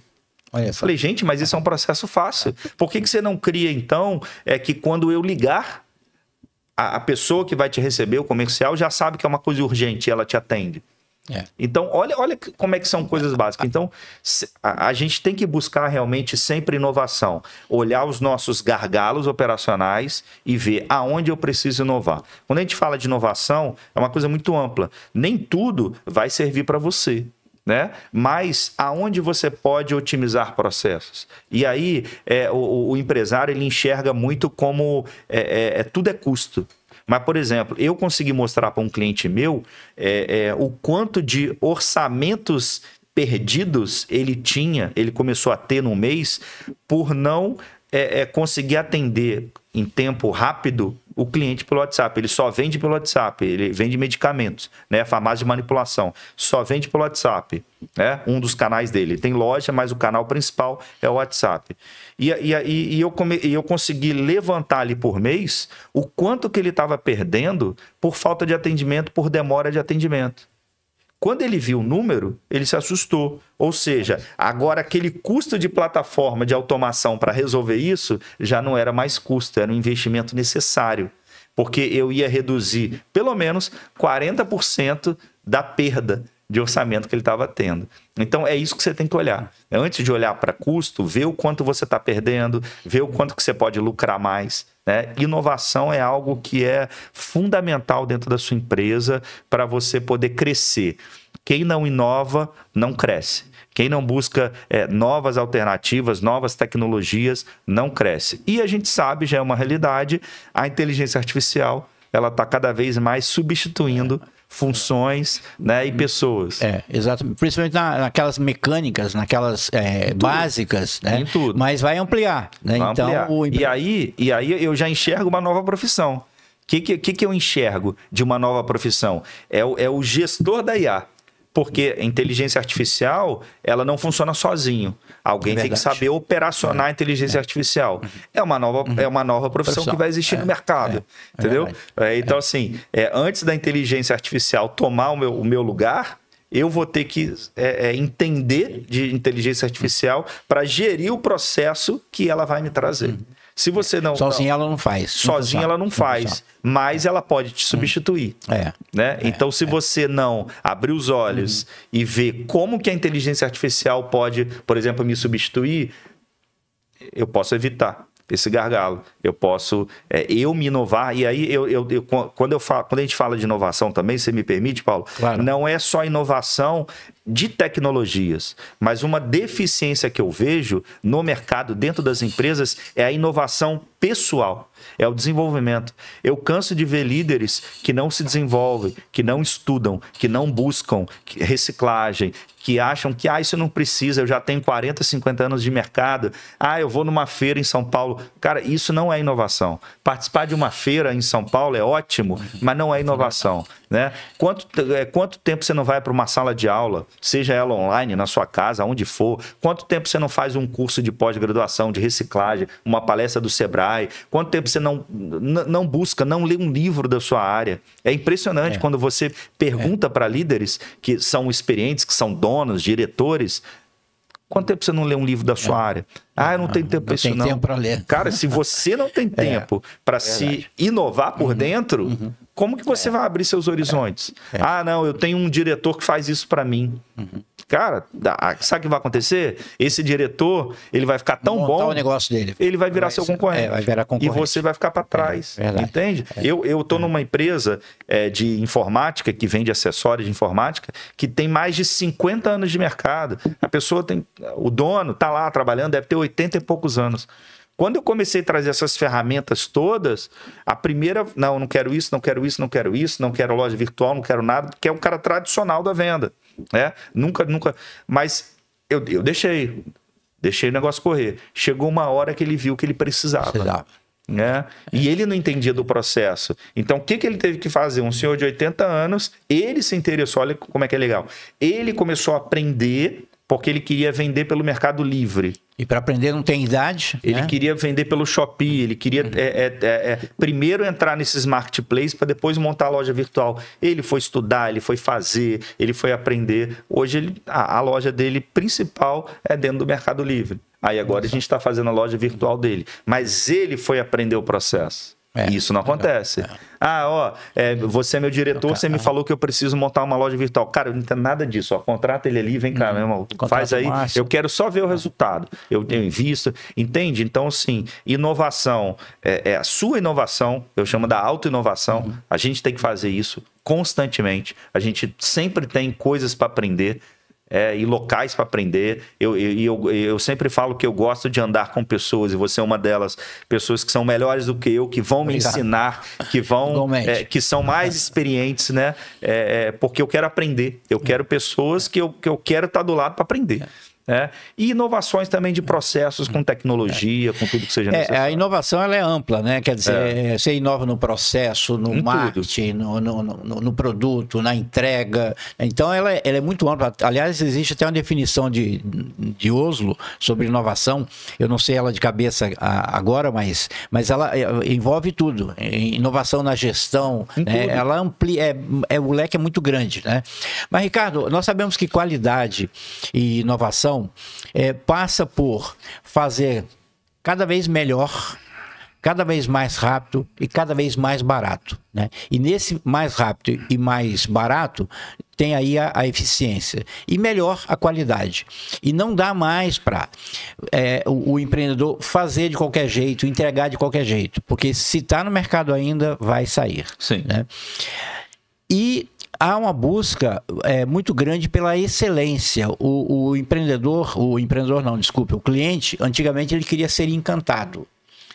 Olha só. Falei, gente, mas isso é um processo fácil. Por que, que você não cria, então, é que quando eu ligar, a, a, pessoa que vai te receber, o comercial, já sabe que é uma coisa urgente e ela te atende. É. Então, olha, olha como é que são coisas é. básicas. Então, a, a, gente tem que buscar realmente sempre inovação, olhar os nossos gargalos operacionais e ver aonde eu preciso inovar. Quando a gente fala de inovação, é uma coisa muito ampla. Nem tudo vai servir para você né? Mas aonde você pode otimizar processos? E aí é, o, o, empresário ele enxerga muito como é, é, é, tudo é custo. Mas, por exemplo, eu consegui mostrar para um cliente meu é, é, o quanto de orçamentos perdidos ele tinha, ele começou a ter no mês, por não conseguir atender em tempo rápido o cliente pelo WhatsApp. Ele só vende pelo WhatsApp, ele vende medicamentos, né? Farmácia de manipulação. Só vende pelo WhatsApp, né? Um dos canais dele. Tem loja, mas o canal principal é o WhatsApp. E, e, e, e eu, come, eu consegui levantar ali por mês o quanto que ele estava perdendo por falta de atendimento, por demora de atendimento. Quando ele viu o número, ele se assustou. Ou seja, agora aquele custo de plataforma de automação para resolver isso já não era mais custo, era um investimento necessário. Porque eu ia reduzir pelo menos 40% da perda de orçamento que ele estava tendo. Então é isso que você tem que olhar. Antes de olhar para custo, ver o quanto você está perdendo, ver o quanto que você pode lucrar mais. Né? Inovação é algo que é fundamental dentro da sua empresa para você poder crescer. Quem não inova, não cresce. Quem não busca é, novas alternativas, novas tecnologias, não cresce. E a gente sabe, já é uma realidade, a inteligência artificial ela está cada vez mais substituindo é funções é. né, e pessoas. É, exatamente. Principalmente na, naquelas mecânicas, naquelas é, básicas, né? Em tudo. Mas vai ampliar, né? Vai então, ampliar. O... E, aí, e aí eu já enxergo uma nova profissão. O que, que, que, eu enxergo de uma nova profissão? É o, é o gestor da IA. Porque a inteligência artificial, ela não funciona sozinho. Alguém é tem que saber operacionar é. a inteligência é. artificial. É uma nova, uhum. é uma nova profissão, que vai existir no mercado, entendeu? então, assim, antes da inteligência artificial tomar o meu, o meu lugar, eu vou ter que é, é, entender de inteligência artificial para gerir o processo que ela vai me trazer. Uhum. Se você não. Sozinha ela não faz. Sozinha ela não faz. Mas é. ela pode te hum. substituir. É. Né? É, então, se é. você não abrir os olhos uhum. e ver como que a inteligência artificial pode, por exemplo, me substituir, eu posso evitar esse gargalo. Eu posso é, eu me inovar. E aí, eu, eu, eu, quando, eu falo, quando a gente fala de inovação também, você me permite, Paulo? Claro. Não é só inovação de tecnologias, mas uma deficiência que eu vejo no mercado, dentro das empresas, é a inovação pessoal, é o desenvolvimento. Eu canso de ver líderes que não se desenvolvem, que não estudam, que não buscam reciclagem, que acham que ah, isso não precisa, eu já tenho 40, 50 anos de mercado, ah, eu vou numa feira em São Paulo. Cara, isso não é inovação. Participar de uma feira em São Paulo é ótimo, mas não é inovação. Né? Quanto, é, quanto tempo você não vai para uma sala de aula, seja ela online, na sua casa, onde for? Quanto tempo você não faz um curso de pós-graduação, de reciclagem, uma palestra do Sebrae? Quanto tempo você não, não busca, não lê um livro da sua área? É impressionante é. quando você pergunta é. para líderes que são experientes, que são donos, diretores, Quanto tempo você não lê um livro da sua é. área? Ah, eu não ah, tenho tempo para isso tem não. tempo para ler. Cara, se você não tem é, tempo é. para se inovar por uhum. dentro, uhum. como que você é. vai abrir seus é, horizontes? Ah, não, eu tenho um diretor que faz isso para mim. Uhum cara, ah, sabe o que vai acontecer? Esse diretor, ele vai ficar tão bom. o negócio dele. Ele vai virar vai, seu concorrente. É, vai virar concorrente. E você vai ficar para é, trás. É, entende? É. Eu, eu tô é. numa empresa é, de informática, que vende acessórios de informática, que tem mais de 50 anos de mercado. A pessoa tem. O dono tá lá trabalhando, deve ter 80 e poucos anos. Quando eu comecei a trazer essas ferramentas todas, a primeira, não, não quero isso, não quero isso, não quero isso, não quero loja virtual, não quero nada, que é um cara tradicional da venda né? Nunca, nunca. Mas eu, eu deixei, deixei o negócio correr. Chegou uma hora que ele viu que ele precisava. precisava. Né? É. E ele não entendia do processo. Então, o que, que ele teve que fazer? Um senhor de 80 anos, ele se interessou, olha como é que é legal. Ele começou a aprender porque ele queria vender pelo Mercado Livre. E para aprender não tem idade? Ele né? queria vender pelo Shopee, ele queria uhum. é, é, é, é, primeiro entrar nesses marketplaces para depois montar a loja virtual. Ele foi estudar, ele foi fazer, ele foi aprender. Hoje ele, a, a loja dele principal é dentro do Mercado Livre. Aí agora Nossa. a gente está fazendo a loja virtual dele. Mas ele foi aprender o processo. É, isso não acontece. É, Ah, ó, é, você é meu diretor, você me falou que eu preciso montar uma loja virtual. Cara, não entendo nada disso. Ó, contrata ele ali, vem cá, uhum. meu irmão, faz aí. Eu quero só ver o é. resultado. Eu, tenho uhum. visto. entende? Então, assim, inovação é, é, a sua inovação, eu chamo da auto-inovação. Uhum. A gente tem que fazer isso constantemente. A gente sempre tem coisas para aprender é, e locais para aprender. Eu, eu, eu, eu, sempre falo que eu gosto de andar com pessoas, e você é uma delas, pessoas que são melhores do que eu, que vão Obrigado. me ensinar, que vão é, que são mais experientes, né? É, é porque eu quero aprender. Eu é. quero pessoas que eu, que eu quero estar tá do lado para aprender. É. É, e inovações também de processos com tecnologia, é. com tudo que seja é, necessário. É, a inovação ela é ampla, né? Quer dizer, é. é você inova no processo, no em marketing, no, no, no, no, produto, na entrega. Então, ela, é, ela, é muito ampla. Aliás, existe até uma definição de, de Oslo sobre inovação. Eu não sei ela de cabeça agora, mas, mas ela envolve tudo. Inovação na gestão, né? ela amplia, é, o leque é muito grande, né? Mas, Ricardo, nós sabemos que qualidade e inovação gestão é, passa por fazer cada vez melhor, cada vez mais rápido e cada vez mais barato. Né? E nesse mais rápido e mais barato, tem aí a, a eficiência e melhor a qualidade. E não dá mais para é, o, o, empreendedor fazer de qualquer jeito, entregar de qualquer jeito, porque se está no mercado ainda, vai sair. Sim. Né? E há uma busca é, muito grande pela excelência. O, o, empreendedor, o empreendedor não, desculpe, o cliente, antigamente ele queria ser encantado,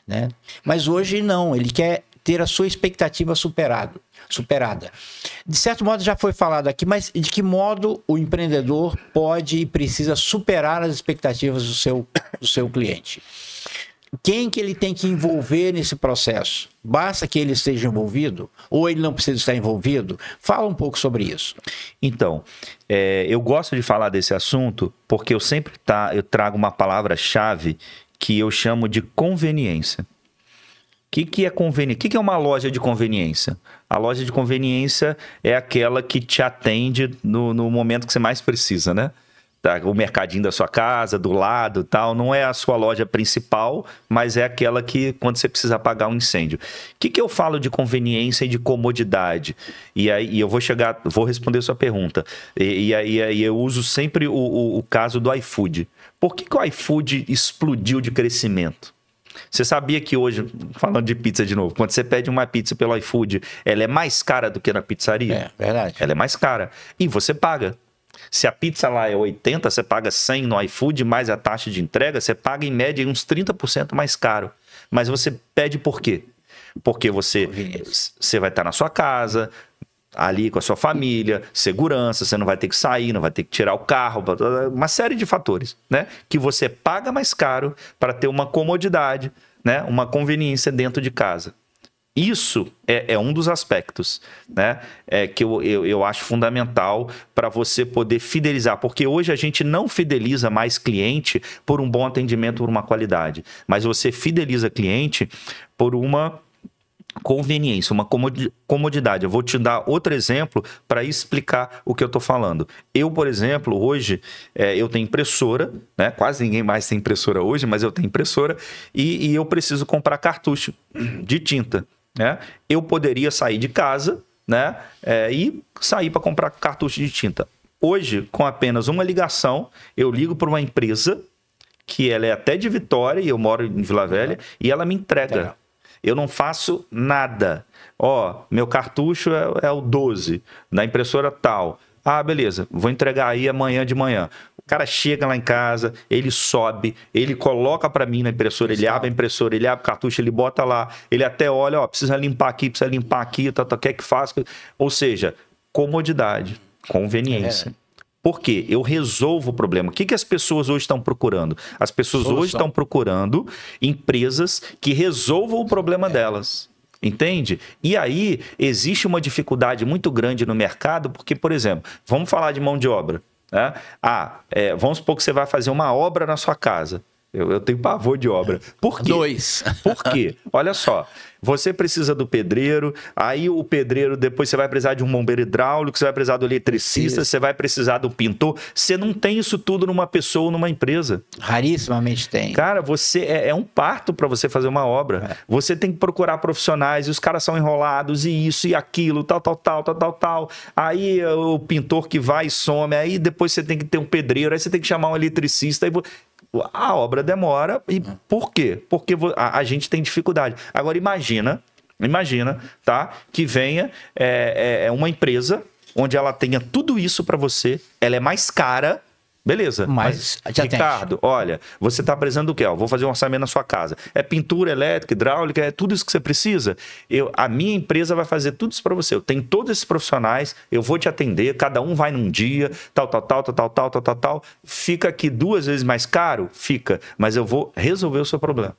né? Mas hoje não, ele quer ter a sua expectativa superado, superada. De certo modo já foi falado aqui, mas de que modo o empreendedor pode e precisa superar as expectativas do seu, do seu cliente? quem que ele tem que envolver nesse processo? Basta que ele esteja envolvido ou ele não precisa estar envolvido? Fala um pouco sobre isso. Então, é, eu gosto de falar desse assunto porque eu sempre tá, eu trago uma palavra-chave que eu chamo de conveniência. O que, que é conveniência? O que, que é uma loja de conveniência? A loja de conveniência é aquela que te atende no, no momento que você mais precisa, né? Tá? O mercadinho da sua casa, do lado tal. Não é a sua loja principal, mas é aquela que, quando você precisa apagar um incêndio. O que, que eu falo de conveniência e de comodidade? E aí e eu vou chegar, vou responder a sua pergunta. E, aí eu uso sempre o, o, o caso do iFood. Por que, que o iFood explodiu de crescimento? Você sabia que hoje, falando de pizza de novo, quando você pede uma pizza pelo iFood, ela é mais cara do que na pizzaria? É, verdade. Ela é mais cara. E você paga. Se a pizza lá é 80, você paga 100 no iFood, mais a taxa de entrega, você paga em média uns 30% mais caro. Mas você pede por quê? Porque você, você vai estar tá na sua casa, ali com a sua família, segurança, você não vai ter que sair, não vai ter que tirar o carro, uma série de fatores, né? Que você paga mais caro para ter uma comodidade, né? Uma conveniência dentro de casa. Isso é, é, um dos aspectos né, é, que eu, eu, eu acho fundamental para você poder fidelizar, porque hoje a gente não fideliza mais cliente por um bom atendimento, por uma qualidade, mas você fideliza cliente por uma conveniência, uma comodidade. Eu vou te dar outro exemplo para explicar o que eu estou falando. Eu, por exemplo, hoje é, eu tenho impressora, né? quase ninguém mais tem impressora hoje, mas eu tenho impressora e, e eu preciso comprar cartucho de tinta né? Eu poderia sair de casa, né? É, e sair para comprar cartucho de tinta. Hoje, com apenas uma ligação, eu ligo para uma empresa que ela é até de Vitória, e eu moro em Vila Velha, uhum. e ela me entrega. Eu não faço nada. Ó, meu cartucho é, é o 12, na impressora tal. Ah, beleza, vou entregar aí amanhã de manhã cara chega lá em casa, ele sobe, ele coloca para mim na impressora, ele abre a impressora, ele abre o cartucho, ele bota lá, ele até olha, ó, precisa limpar aqui, precisa limpar aqui, tá, tá, quer que é faça. Ou seja, comodidade, conveniência. É. Por quê? Eu resolvo o problema. O que, que as pessoas hoje estão procurando? As pessoas Solução. hoje estão procurando empresas que resolvam o problema é. delas. Entende? E aí existe uma dificuldade muito grande no mercado, porque, por exemplo, vamos falar de mão de obra. Né? Ah, é, vamos supor que você vai fazer uma obra na sua casa. Eu, eu tenho pavor de obra. Por quê? Dois. Por quê? Olha só. Você precisa do pedreiro, aí o pedreiro, depois você vai precisar de um bombeiro hidráulico, você vai precisar do eletricista, isso. você vai precisar do pintor. Você não tem isso tudo numa pessoa ou numa empresa. Rarissimamente tem. Cara, você é, é um parto para você fazer uma obra. É. Você tem que procurar profissionais, e os caras são enrolados, e isso e aquilo, tal, tal, tal, tal, tal, tal. Aí eh, o pintor que vai e some, aí depois você tem que ter um pedreiro, aí você tem que chamar um eletricista. Aí a obra demora. E hum. por quê? Porque a, a gente tem dificuldade. Agora, imagina, imagina, tá? Que venha é, é, é uma empresa onde ela tenha tudo isso para você, ela é mais cara Beleza. Mas, mas Ricardo, olha, você está precisando do quê? vou fazer um orçamento na sua casa. É pintura elétrica, hidráulica, é tudo isso que você precisa. Eu, a minha empresa vai fazer tudo isso para você. Eu tenho todos esses profissionais, eu vou te atender, cada um vai num dia, tal, tal, tal, tal, tal, tal, tal, tal, tal. Fica aqui duas vezes mais caro? Fica. Mas eu vou resolver o seu problema.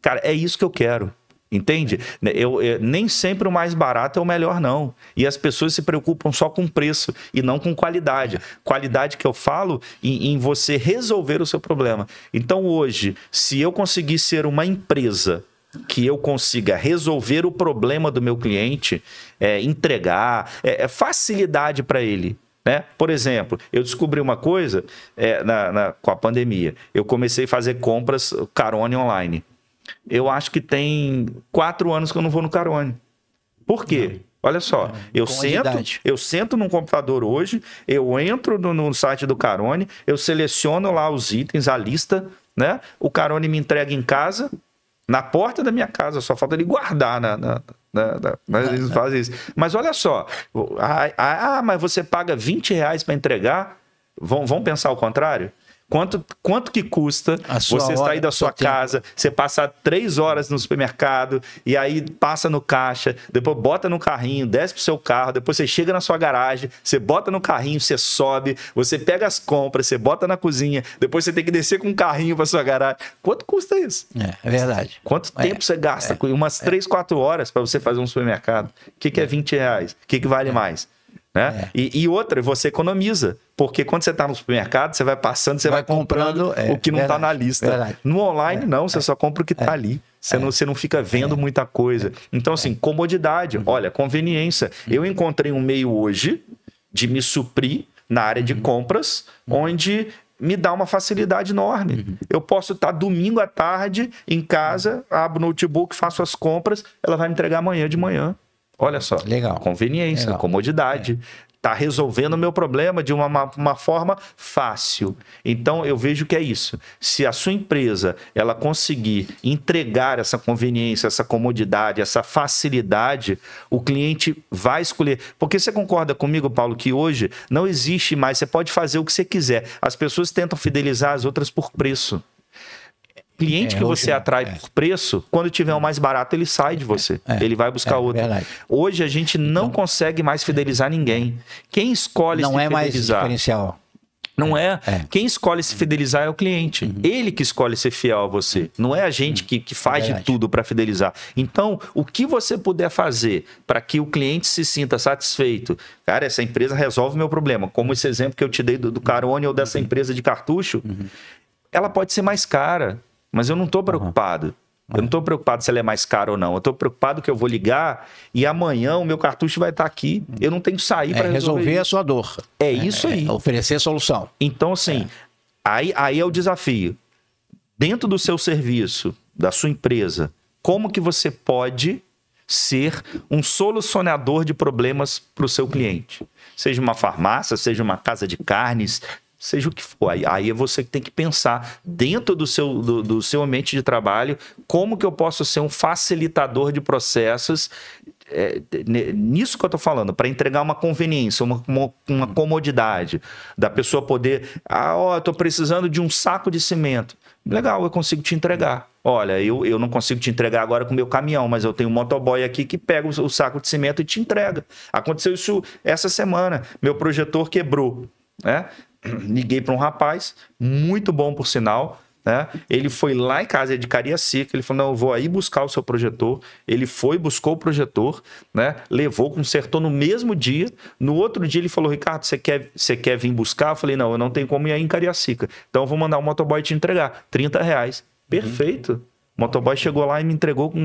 Cara, é isso que eu quero. Entende? Né, eu, eu, é, nem sempre o mais barato é o melhor, não. E as pessoas se preocupam só com preço e não com qualidade. Qualidade que eu falo em, em você resolver o seu problema. Então, hoje, se eu conseguir ser uma empresa que eu consiga resolver o problema do meu cliente, é, entregar, é, é facilidade para ele. Né? Por exemplo, eu descobri uma coisa é, na, na, com a pandemia. Eu comecei a fazer compras carone online eu acho que tem quatro anos que eu não vou no Carone. Por quê? Não. Olha só, não, eu sento, eu sento num computador hoje, eu entro no, no site do Carone, eu seleciono lá os itens, a lista, né? O Carone me entrega em casa, na porta da minha casa, só falta ele guardar na. na, na, na mas ah, eles tá. fazem isso. Mas olha só, ah, ah mas você paga 20 reais para entregar? Vão, vão pensar o contrário? Quanto, quanto que custa você sair da sua casa, tempo. você passar três horas no supermercado, e aí passa no caixa, depois bota no carrinho, desce pro seu carro, depois você chega na sua garagem, você bota no carrinho, você sobe, você pega as compras, você bota na cozinha, depois você tem que descer com o um carrinho pra sua garagem. Quanto custa isso? É, é verdade. Quanto é, tempo você gasta? É, Umas é. três, quatro horas para você fazer um supermercado. O que, que é 20 é. reais? O que, que vale é. mais? Né? É. E, e, outra, você economiza. Porque quando você está no supermercado, você vai passando, você vai, vai comprando, comprando é, o que não está na lista. Verdade. No online, é, não, você é, só compra o que está é, ali. Você, não, você não fica vendo muita coisa. Então, assim, comodidade, uhum. olha, conveniência. Uhum. Eu encontrei um meio hoje de me suprir na área de uhum. compras, uhum. onde me dá uma facilidade enorme. Uhum. Eu posso estar tá domingo à tarde em casa, uhum. abro o notebook, faço as compras, ela vai me entregar amanhã de manhã. Olha só. Legal. Conveniência, Legal. comodidade. É. Tá resolvendo o meu problema de uma, uma forma fácil. Então eu vejo que é isso. Se a sua empresa ela conseguir entregar essa conveniência, essa comodidade, essa facilidade, o cliente vai escolher. Porque você concorda comigo, Paulo, que hoje não existe mais, você pode fazer o que você quiser. As pessoas tentam fidelizar as outras por preço cliente é, que você hoje, atrai é. por preço, quando tiver o um mais barato, ele sai de é, você. É, ele vai buscar é, outro. Verdade. Hoje a gente não então, consegue mais fidelizar ninguém. Quem escolhe não se é fidelizar? Mais diferencial. Não é, é. Quem escolhe se fidelizar é o cliente. Uhum. Ele que escolhe ser fiel a você. Não é a gente uhum. que, que faz de tudo para fidelizar. Então, o que você puder fazer para que o cliente se sinta satisfeito? Cara, essa empresa resolve meu problema. Como esse exemplo que eu te dei do, do Carone ou dessa uhum. empresa de cartucho, uhum. ela pode ser mais cara mas eu não estou preocupado. Uhum. Eu não estou preocupado se ela é mais cara ou não. Eu estou preocupado que eu vou ligar e amanhã o meu cartucho vai estar tá aqui. Hum. Eu não tenho que sair é para resolver. resolver a sua dor. É, é isso é aí. É oferecer solução. Então, assim, é. aí, aí é o desafio. Dentro do seu serviço, da sua empresa, como que você pode ser um solucionador de problemas para o seu cliente? Seja uma farmácia, seja uma casa de carnes, seja o que for. Aí, aí é você que tem que pensar dentro do seu, do, do, seu ambiente de trabalho como que eu posso ser um facilitador de processos. É, nisso que eu estou falando, para entregar uma conveniência, uma, uma, uma, comodidade, da pessoa poder, ah, ó, estou precisando de um saco de cimento. Legal, eu consigo te entregar. Olha, eu, eu não consigo te entregar agora com o meu caminhão, mas eu tenho um motoboy aqui que pega o, o saco de cimento e te entrega. Aconteceu isso essa semana. Meu projetor quebrou. Né? liguei para um rapaz, muito bom por sinal, né? Ele foi lá em casa de Cariacica, ele falou: "Não, eu vou aí buscar o seu projetor". Ele foi, buscou o projetor, né? Levou, consertou no mesmo dia. No outro dia ele falou: "Ricardo, você quer, você quer vir buscar?". Eu falei: "Não, eu não tenho como ir aí em Cariacica. Então eu vou mandar o motoboy te entregar, 30 reais". Uhum. Perfeito. Uhum. O motoboy chegou lá e me entregou em,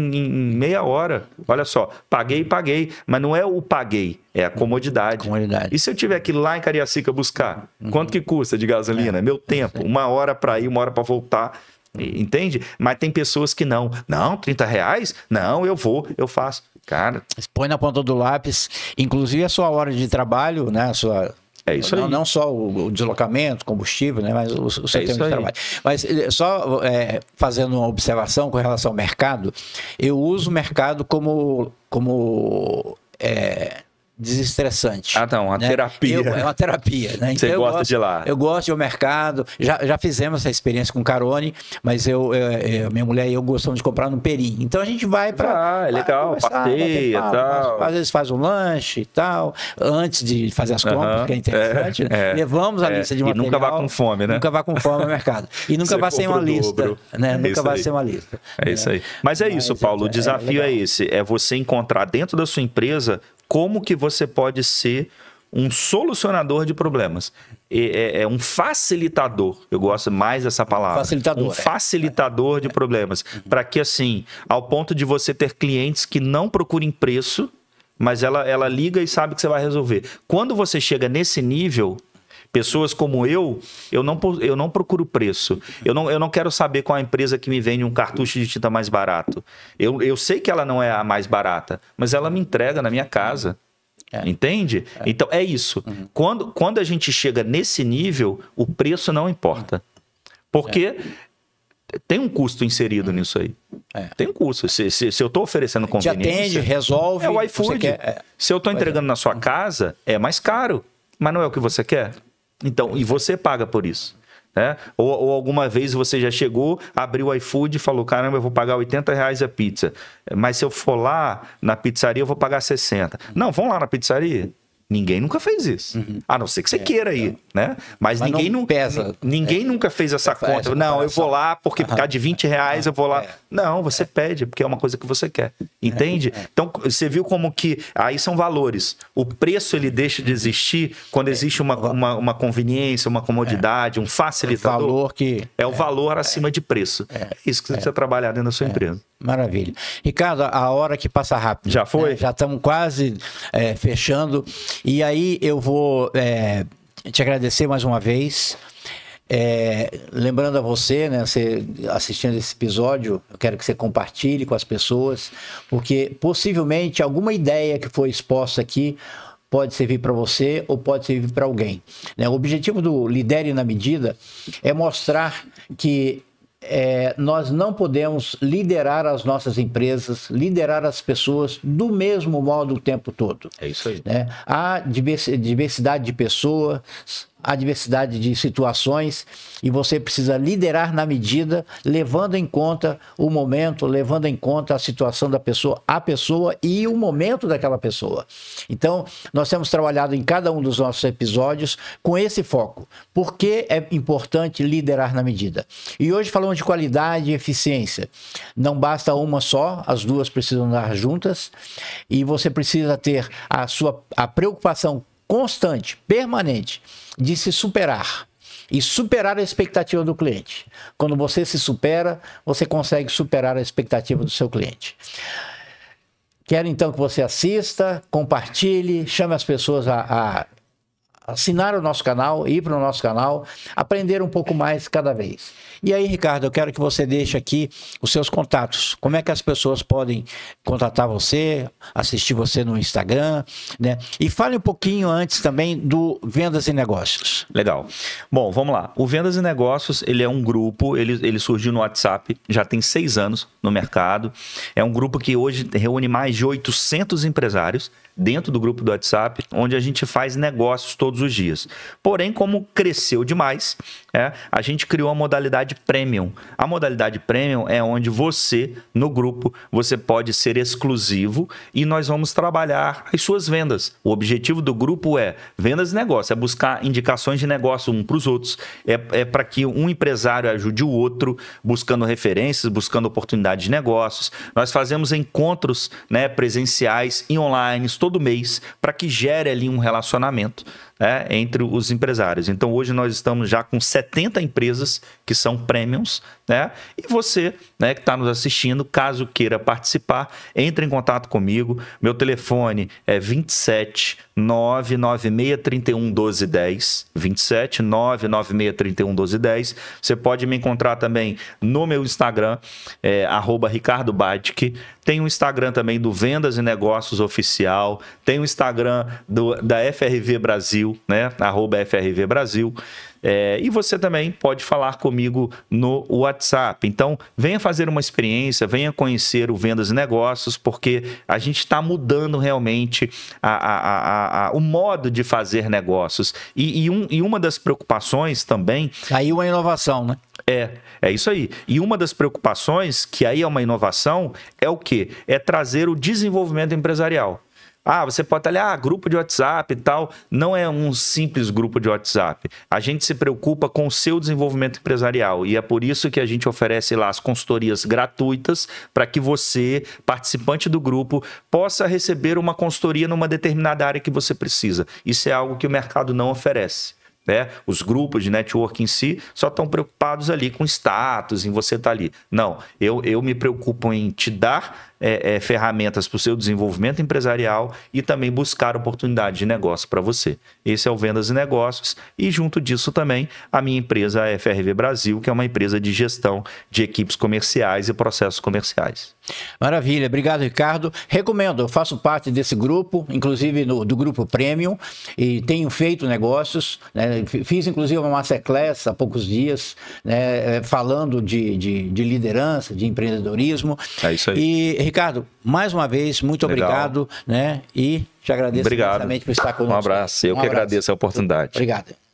meia hora. Olha só, paguei, paguei. Mas não é o paguei, é a comodidade. comodidade. E se eu tiver que ir lá em Cariacica buscar? Uhum. Quanto que custa de gasolina? É, Meu tempo, uma hora para ir, uma hora para voltar. Entende? Mas tem pessoas que não. Não, 30 reais? Não, eu vou, eu faço. Cara. Põe na ponta do lápis. Inclusive a sua hora de trabalho, né? A sua é isso não, aí. Não só o, o deslocamento, combustível, né, mas o, o seu é tempo de aí. trabalho. Mas eh, só é, fazendo uma observação com relação ao mercado, eu uso o mercado como, como é, desestressante. Ah, não, uma né? terapia. Eu, é uma terapia, né? Então Você gosta de lá. Eu gosto de um mercado. Já, já fizemos essa experiência com Carone, mas eu, eu, eu minha mulher e eu gostamos de comprar no Perim. Então a gente vai para. Ah, é legal, passeia e tal. Mas, às vezes faz um lanche e tal, antes de fazer as compras, uhum, que é interessante. É, né? É. Levamos a é, lista de material. E nunca vá com fome, né? Nunca vá com fome no mercado. E nunca vá sem uma lista. Né? É nunca vai sem uma lista. É isso né? aí. Mas é isso, Paulo. o é, desafio é esse. É você encontrar dentro da sua empresa como que você pode ser um solucionador de problemas. É, é, é, um facilitador, eu gosto mais dessa palavra. Facilitador. Um é. facilitador é. de problemas. Para que, assim, ao ponto de você ter clientes que não procurem preço, mas ela, ela liga e sabe que você vai resolver. Quando você chega nesse nível, Pessoas como eu, eu não, eu não procuro preço. Eu não, eu não quero saber qual a empresa que me vende um cartucho de tinta mais barato. Eu, eu sei que ela não é a mais barata, mas ela me entrega na minha casa. É. Entende? É. Então é isso. Uhum. Quando, quando a gente chega nesse nível, o preço não importa. Porque é. tem um custo inserido nisso aí. É. Tem um custo. Se, se, se eu estou oferecendo conveniência. Te atende, resolve. É o iFood. Quer, é. se eu estou é. entregando na sua uhum. casa, é mais caro. Mas não é o que você quer? Então, e você paga por isso. Né? Ou, ou, alguma vez você já chegou, abriu o iFood e falou: caramba, eu vou pagar 80 reais a pizza. Mas se eu for lá na pizzaria, eu vou pagar 60. Não, vamos lá na pizzaria. Ninguém nunca fez isso. Uhum. A não ser que você é, queira ir, né? Mas, Mas ninguém não pesa. Ninguém é. nunca fez essa, conta. Essa não, eu vou lá porque por causa de 20 reais eu vou lá. É. Não, você é. pede, porque é uma coisa que você quer. É. Entende? Então, você viu como que. Aí são valores. O preço ele deixa de existir quando existe uma, uma, uma conveniência, uma comodidade, um facilitador. É o valor que. É o valor acima de preço. É, isso que você precisa trabalhar dentro da sua empresa. Maravilha. Ricardo, a hora que passa rápido. Já foi? Né? Já estamos quase fechando. E aí eu vou é, te agradecer mais uma vez. É, lembrando a você, né, você assistindo esse episódio, eu quero que você compartilhe com as pessoas, porque possivelmente alguma ideia que foi exposta aqui pode servir para você ou pode servir para alguém. Né? O objetivo do Lidere na Medida é mostrar que é, nós não podemos liderar as nossas empresas, liderar as pessoas do mesmo modo o tempo todo. É isso aí. Né? Há diversidade de pessoas, a diversidade de situações e você precisa liderar na medida, levando em conta o momento, levando em conta a situação da pessoa, a pessoa e o momento daquela pessoa. Então, nós temos trabalhado em cada um dos nossos episódios com esse foco. Por que é importante liderar na medida? E hoje falamos de qualidade e eficiência. Não basta uma só, as duas precisam andar juntas e você precisa ter a sua a preocupação constante, permanente de se superar e superar a expectativa do cliente. Quando você se supera, você consegue superar a expectativa do seu cliente. Quero então que você assista, compartilhe, chame as pessoas a, a assinar o nosso canal, ir para o nosso canal, aprender um pouco mais cada vez. E aí, Ricardo, eu quero que você deixe aqui os seus contatos. Como é que as pessoas podem contatar você, assistir você no Instagram, né? E fale um pouquinho antes também do Vendas e Negócios. Legal. Bom, vamos lá. O Vendas e Negócios, ele é um grupo, ele, ele surgiu no WhatsApp, já tem seis anos no mercado. É um grupo que hoje reúne mais de 800 empresários dentro do grupo do WhatsApp, onde a gente faz negócios todos os dias. Porém, como cresceu demais, é, a gente criou a modalidade premium. A modalidade premium é onde você, no grupo, você pode ser exclusivo e nós vamos trabalhar as suas vendas. O objetivo do grupo é vendas e negócio, é buscar indicações de negócio um para os outros, é, é para que um empresário ajude o outro, buscando referências, buscando oportunidades de negócios. Nós fazemos encontros né, presenciais e online todo mês para que gere ali um relacionamento. Né, entre os empresários. Então hoje nós estamos já com 70 empresas que são premiums, né? E você, né, que está nos assistindo, caso queira participar, entre em contato comigo. Meu telefone é 27 996 31 1210. 27 996 31 1210. Você pode me encontrar também no meu Instagram, é, Ricardo Tem o um Instagram também do Vendas e Negócios Oficial. Tem o um Instagram do, da FRV Brasil, né? FRV Brasil. É, e você também pode falar comigo no WhatsApp. Então, venha fazer uma experiência, venha conhecer o Vendas e Negócios, porque a gente está mudando realmente a, a, a, o modo de fazer negócios. E, e, um, e uma das preocupações também. Aí uma inovação, né? É, é isso aí. E uma das preocupações, que aí é uma inovação, é o que? É trazer o desenvolvimento empresarial. Ah, você pode estar ali, ah, grupo de WhatsApp e tal. Não é um simples grupo de WhatsApp. A gente se preocupa com o seu desenvolvimento empresarial e é por isso que a gente oferece lá as consultorias gratuitas para que você, participante do grupo, possa receber uma consultoria numa determinada área que você precisa. Isso é algo que o mercado não oferece. Né? Os grupos de network em si só estão preocupados ali com status, em você estar tá ali. Não, eu, eu me preocupo em te dar é, é, ferramentas para o seu desenvolvimento empresarial e também buscar oportunidade de negócio para você. Esse é o Vendas e Negócios. E junto disso também, a minha empresa, a FRV Brasil, que é uma empresa de gestão de equipes comerciais e processos comerciais. Maravilha, obrigado Ricardo. Recomendo, eu faço parte desse grupo, inclusive no, do grupo Premium, e tenho feito negócios. Né? Fiz inclusive uma masterclass há poucos dias, né? É, falando de, de, de, liderança, de empreendedorismo. É isso aí. E, Ricardo, mais uma vez, muito Legal. obrigado, né? E te agradeço obrigado. por estar conosco. Um abraço, eu um que abraço. agradeço a oportunidade. Obrigado.